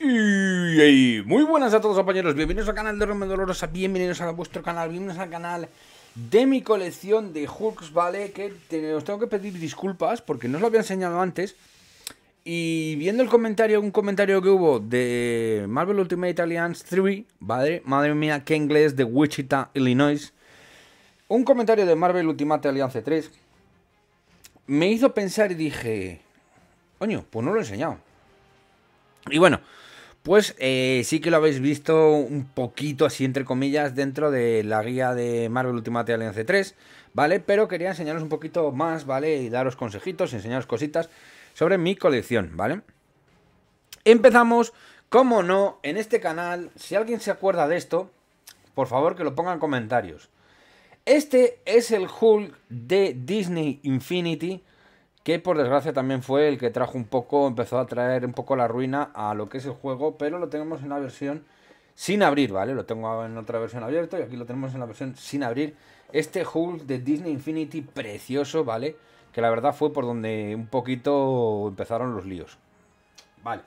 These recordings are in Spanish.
Y, muy buenas a todos compañeros, bienvenidos al canal de Romeo Dolorosa, bienvenidos a vuestro canal, bienvenidos al canal de mi colección de Hulks, ¿vale? Que os tengo que pedir disculpas porque no os lo había enseñado antes. Y viendo el comentario, un comentario que hubo de Marvel Ultimate Alliance 3, ¿vale? Madre mía, qué inglés de Wichita, Illinois. Un comentario de Marvel Ultimate Alliance 3 me hizo pensar y dije, coño, pues no lo he enseñado. Y bueno, pues eh, sí que lo habéis visto un poquito así, entre comillas, dentro de la guía de Marvel Ultimate Alliance 3, ¿vale? Pero quería enseñaros un poquito más, ¿vale? Y daros consejitos, enseñaros cositas sobre mi colección, ¿vale? Empezamos, como no, en este canal, si alguien se acuerda de esto, por favor que lo ponga en comentarios. Este es el Hulk de Disney Infinity, que por desgracia también fue el que trajo un poco, empezó a traer un poco la ruina a lo que es el juego, pero lo tenemos en la versión sin abrir, ¿vale? Lo tengo en otra versión abierta y aquí lo tenemos en la versión sin abrir. Este Hulk de Disney Infinity precioso, ¿vale? Que la verdad fue por donde un poquito empezaron los líos. Vale,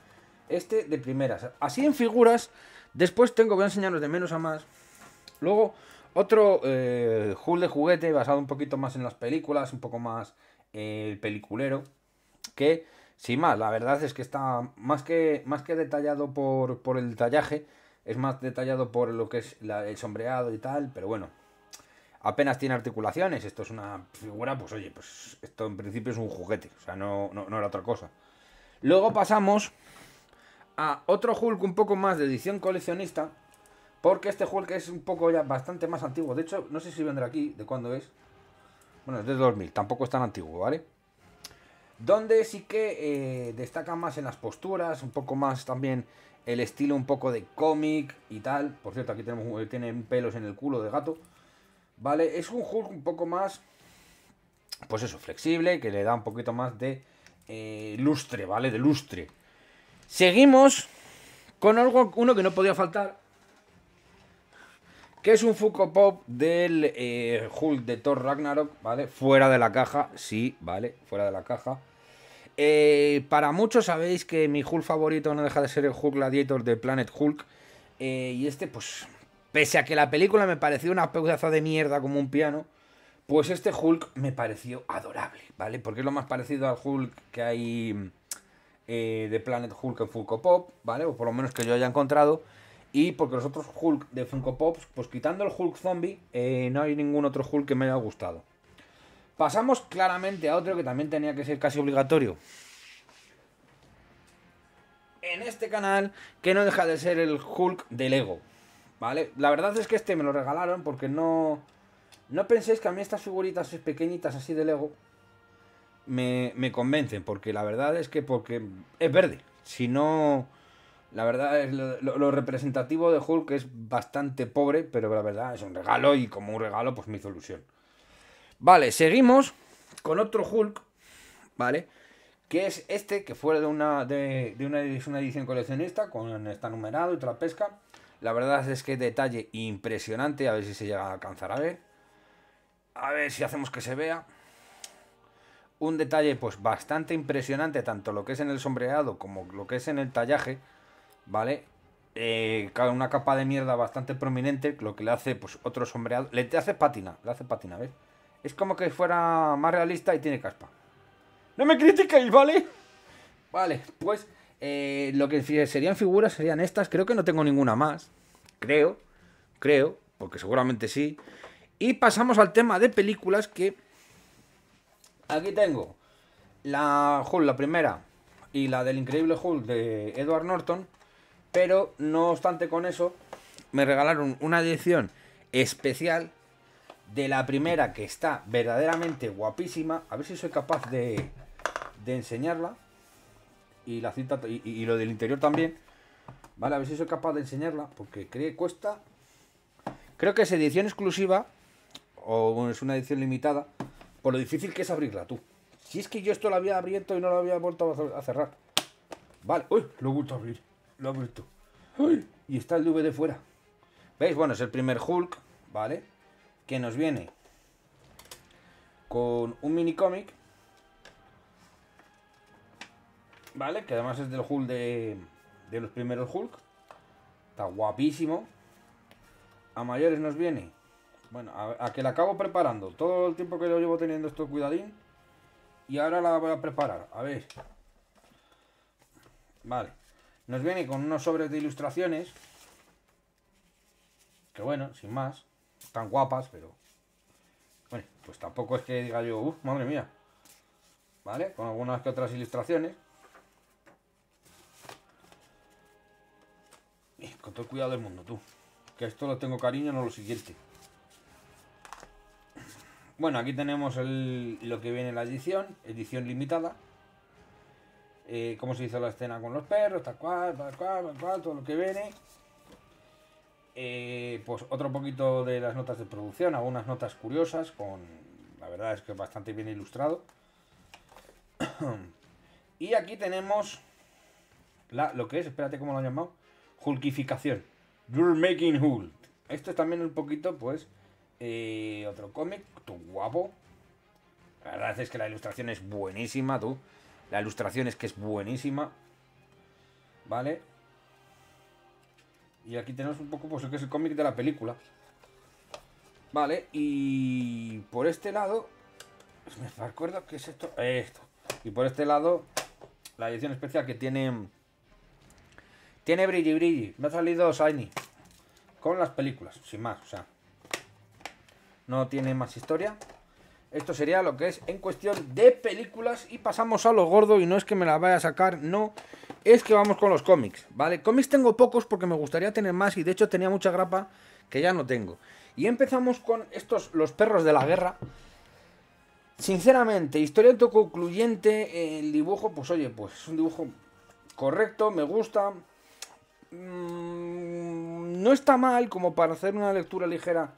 este de primeras. Así en figuras, después tengo, voy a enseñaros de menos a más. Luego, otro eh, Hulk de juguete basado un poquito más en las películas, un poco más el peliculero, que sin más, la verdad es que está más que, más que detallado por, por el tallaje, es más detallado por lo que es el sombreado y tal, pero bueno, apenas tiene articulaciones, esto es una figura, pues oye, pues esto en principio es un juguete, o sea, no, no era otra cosa. Luego pasamos a otro Hulk un poco más de edición coleccionista, porque este Hulk es un poco ya bastante más antiguo, de hecho, no sé si vendrá aquí, de cuándo es, bueno, es de 2000, tampoco es tan antiguo, ¿vale? Donde sí que eh, destaca más en las posturas, un poco más también el estilo un poco de cómic y tal. Por cierto, aquí tenemos, eh, tiene pelos en el culo de gato. ¿Vale? Es un Hulk un poco más, pues eso, flexible, que le da un poquito más de eh, lustre, ¿vale? De lustre. Seguimos con algo, uno que no podía faltar, que es un Funko Pop del eh, Hulk de Thor Ragnarok, ¿vale? Fuera de la caja, sí, ¿vale? Fuera de la caja. Eh, para muchos sabéis que mi Hulk favorito no deja de ser el Hulk Gladiator de Planet Hulk. Eh, y este, pues, pese a que la película me pareció una pedazo de mierda como un piano, pues este Hulk me pareció adorable, ¿vale? Porque es lo más parecido al Hulk que hay de Planet Hulk en Funko Pop, ¿vale? O por lo menos que yo haya encontrado. Y porque los otros Hulk de Funko Pops, pues quitando el Hulk Zombie, eh, no hay ningún otro Hulk que me haya gustado. Pasamos claramente a otro que también tenía que ser casi obligatorio. En este canal, que no deja de ser el Hulk de Lego. ¿Vale? La verdad es que este me lo regalaron porque no. No penséis que a mí estas figuritas pequeñitas así de Lego me, me convencen, porque la verdad es que porque es verde. Si no la verdad es lo, representativo de Hulk es bastante pobre, pero la verdad es un regalo y como un regalo pues me hizo ilusión. Vale, seguimos con otro Hulk, ¿vale? Que es este, que fue de una, de, una, edición coleccionista, con está numerado y otra pesca. La verdad es que detalle impresionante, a ver si se llega a alcanzar a ver. A ver si hacemos que se vea un detalle pues bastante impresionante, tanto lo que es en el sombreado como lo que es en el tallaje, ¿vale? Eh, una capa de mierda bastante prominente, lo que le hace pues otro sombreado. Le hace patina le hace pátina, ¿ves? Es como que fuera más realista y tiene caspa. No me critiquéis, ¿vale? Vale, pues eh, lo que serían figuras serían estas. Creo que no tengo ninguna más. Creo, creo, porque seguramente sí. Y pasamos al tema de películas que... Aquí tengo la Hulk, la primera, y la del Increíble Hulk de Edward Norton. Pero no obstante con eso, me regalaron una edición especial de la primera que está verdaderamente guapísima. A ver si soy capaz de, enseñarla. Y la cinta y, lo del interior también. Vale, a ver si soy capaz de enseñarla. Porque creo que cuesta. Creo que es edición exclusiva. O es una edición limitada. Por lo difícil que es abrirla, tú. Si es que yo esto lo había abierto y no lo había vuelto a cerrar. Vale, uy, lo gusta abrir. Lo ha abierto. Y está el de fuera. ¿Veis? Bueno, es el primer Hulk, ¿vale? Que nos viene con un mini cómic. ¿Vale? Que además es del Hulk de, los primeros Hulk. Está guapísimo. A mayores nos viene. Bueno, a, a que la acabo preparando. Todo el tiempo que lo llevo teniendo esto cuidadín. Y ahora la voy a preparar. A ver. Vale. Nos viene con unos sobres de ilustraciones. Que bueno, sin más. Están guapas, pero... Bueno, pues tampoco es que diga yo, uff, madre mía. ¿Vale? Con algunas que otras ilustraciones. Y con todo el cuidado del mundo, tú. Que esto lo tengo cariño, no lo siguiente. Bueno, aquí tenemos lo que viene en la edición, edición limitada. Eh, cómo se hizo la escena con los perros, tal cual, tal cual, tal cual, todo lo que viene. Eh, pues otro poquito de las notas de producción, algunas notas curiosas, con la verdad es que bastante bien ilustrado. y aquí tenemos la, lo que es, espérate cómo lo han llamado, Hulkificación. You're making Hulk. Esto es también un poquito, pues, eh, otro cómic, tu guapo. La verdad es que la ilustración es buenísima, tú. La ilustración es que es buenísima. ¿Vale? Y aquí tenemos un poco pues que es el cómic de la película. Vale, y por este lado... Me acuerdo que es esto. Esto. Y por este lado, la edición especial que tiene... Tiene Brilli Brilli. Me ha salido Shiny. Con las películas, sin más. O sea, no tiene más historia. Esto sería lo que es en cuestión de películas. Y pasamos a lo gordo. Y no es que me la vaya a sacar, no. Es que vamos con los cómics, ¿vale? Cómics tengo pocos porque me gustaría tener más. Y de hecho tenía mucha grapa que ya no tengo. Y empezamos con estos, los perros de la guerra. Sinceramente, historia concluyente El dibujo, pues oye, pues es un dibujo correcto, me gusta. Mm, no está mal como para hacer una lectura ligera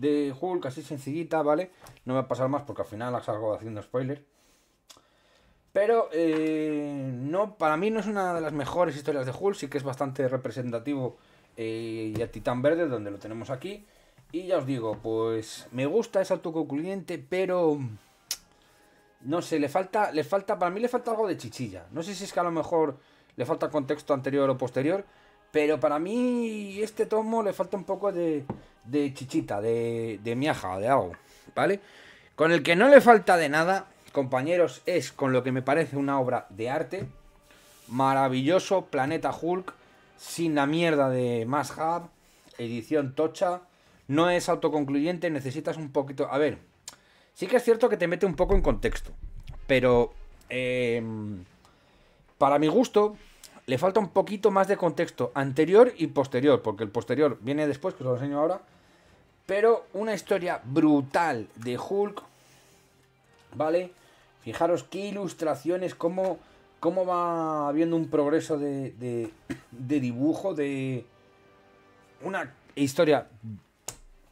de Hulk, así sencillita, ¿vale? No me va a pasar más porque al final salgo haciendo spoiler. Pero eh, no, para mí no es una de las mejores historias de Hulk, sí que es bastante representativo eh, y a Titán Verde, donde lo tenemos aquí. Y ya os digo, pues me gusta, es autoconcluyente, pero no sé, le falta, le falta, para mí le falta algo de chichilla. No sé si es que a lo mejor le falta contexto anterior o posterior, pero para mí este tomo le falta un poco de, chichita, de, de o de algo, ¿vale? Con el que no le falta de nada, compañeros, es con lo que me parece una obra de arte. Maravilloso Planeta Hulk, sin la mierda de Mass Hub, edición tocha. No es autoconcluyente, necesitas un poquito... A ver, sí que es cierto que te mete un poco en contexto, pero... Eh, para mi gusto, le falta un poquito más de contexto anterior y posterior, porque el posterior viene después, que os lo enseño ahora. Pero una historia brutal de Hulk, ¿vale? Fijaros qué ilustraciones, cómo, cómo va habiendo un progreso de, de dibujo, de una historia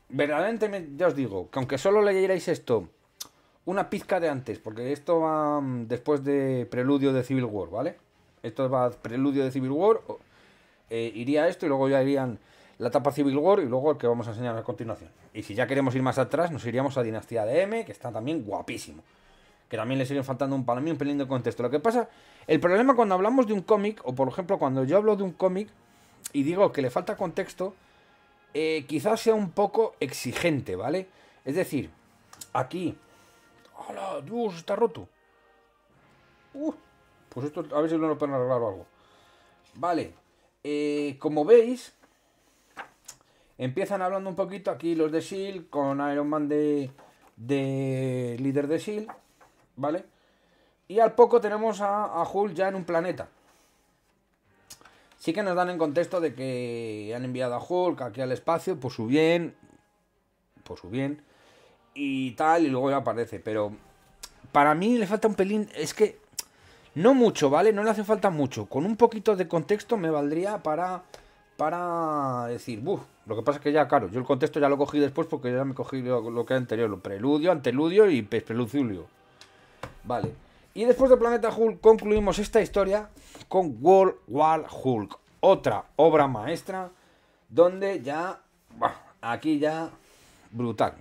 verdaderamente, ya os digo, que aunque solo leyerais esto, una pizca de antes, porque esto va mm, después de Preludio de Civil War, ¿vale? Esto va preludio de Civil War. Eh, iría esto y luego ya irían la etapa Civil War y luego el que vamos a enseñar a continuación. Y si ya queremos ir más atrás, nos iríamos a Dinastía de M, que está también guapísimo. Que también le siguen faltando un, para mí un pelín de contexto. Lo que pasa, el problema cuando hablamos de un cómic, o por ejemplo cuando yo hablo de un cómic y digo que le falta contexto, eh, quizás sea un poco exigente, ¿vale? Es decir, aquí... ¡Hola! ¡Dios! Está roto. ¡Uh! Pues esto, a ver si no lo pueden arreglar o algo. Vale. Eh, como veis, empiezan hablando un poquito aquí los de S.H.I.E.L.D. con Iron Man de, de líder de S.H.I.E.L.D. ¿Vale? Y al poco tenemos a, a Hulk ya en un planeta. Sí que nos dan en contexto de que han enviado a Hulk aquí al espacio por pues su bien. Por pues su bien. Y tal, y luego ya aparece. Pero para mí le falta un pelín. Es que no mucho, ¿vale? No le hace falta mucho. Con un poquito de contexto me valdría para, para decir, Buf, lo que pasa es que ya, claro, yo el contexto ya lo cogí después porque ya me cogí lo, que era anterior, lo preludio, anteludio y preludio. Vale. Y después de Planeta Hulk concluimos esta historia con World War Hulk, otra obra maestra donde ya, aquí ya, brutal.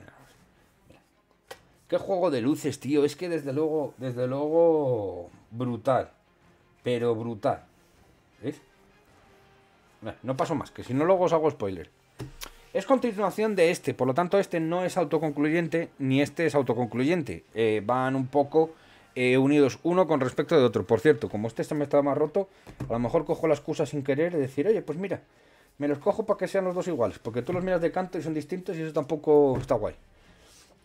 Qué juego de luces, tío. Es que desde luego, desde luego, brutal. Pero brutal. ¿Ves? No paso más, que si no luego os hago spoiler. Es continuación de este, por lo tanto este no es autoconcluyente, ni este es autoconcluyente. Eh, van un poco eh, unidos uno con respecto de otro. Por cierto, como este se me está más roto, a lo mejor cojo la excusa sin querer de decir, oye, pues mira, me los cojo para que sean los dos iguales, porque tú los miras de canto y son distintos y eso tampoco está guay.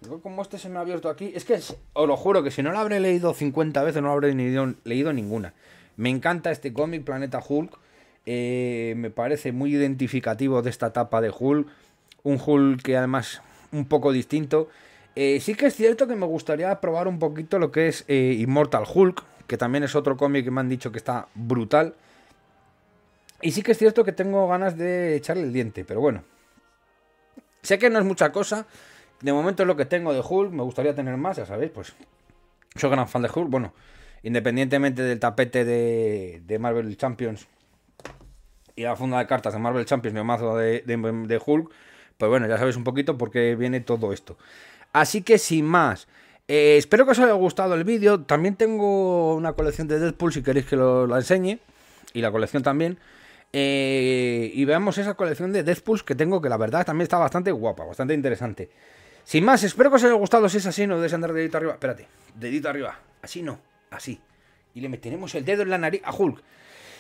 ¿Cómo como este se me ha abierto aquí. Es que os lo juro que si no lo habré leído 50 veces, no lo habré leído, ninguna. Me encanta este cómic, Planeta Hulk. Eh, me parece muy identificativo de esta etapa de Hulk. Un Hulk que además un poco distinto. Eh, sí que es cierto que me gustaría probar un poquito lo que es eh, Immortal Hulk, que también es otro cómic que me han dicho que está brutal. Y sí que es cierto que tengo ganas de echarle el diente, pero bueno. Sé que no es mucha cosa, de momento es lo que tengo de Hulk, me gustaría tener más, ya sabéis, pues soy gran fan de Hulk. Bueno, independientemente del tapete de, Marvel Champions y la funda de cartas de Marvel Champions, mi mazo de, Hulk, pues bueno, ya sabéis un poquito por qué viene todo esto. Así que sin más, eh, espero que os haya gustado el vídeo. También tengo una colección de Deadpool si queréis que lo, la enseñe. Y la colección también. Eh, y veamos esa colección de Deadpool que tengo, que la verdad también está bastante guapa, bastante interesante. Sin más, espero que os haya gustado. Si es así, no debes andar dedito arriba. Espérate, dedito arriba. Así no, así. Y le meteremos el dedo en la nariz a Hulk.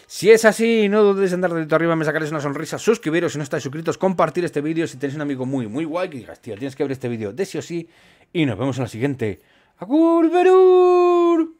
Si es así, no dudes en de dedito arriba, me sacaréis una sonrisa, suscribiros si no estáis suscritos, compartir este vídeo si tenéis un amigo muy, muy guay que digas, tío, tienes que ver este vídeo de sí o sí. Y nos vemos en la siguiente. ¡A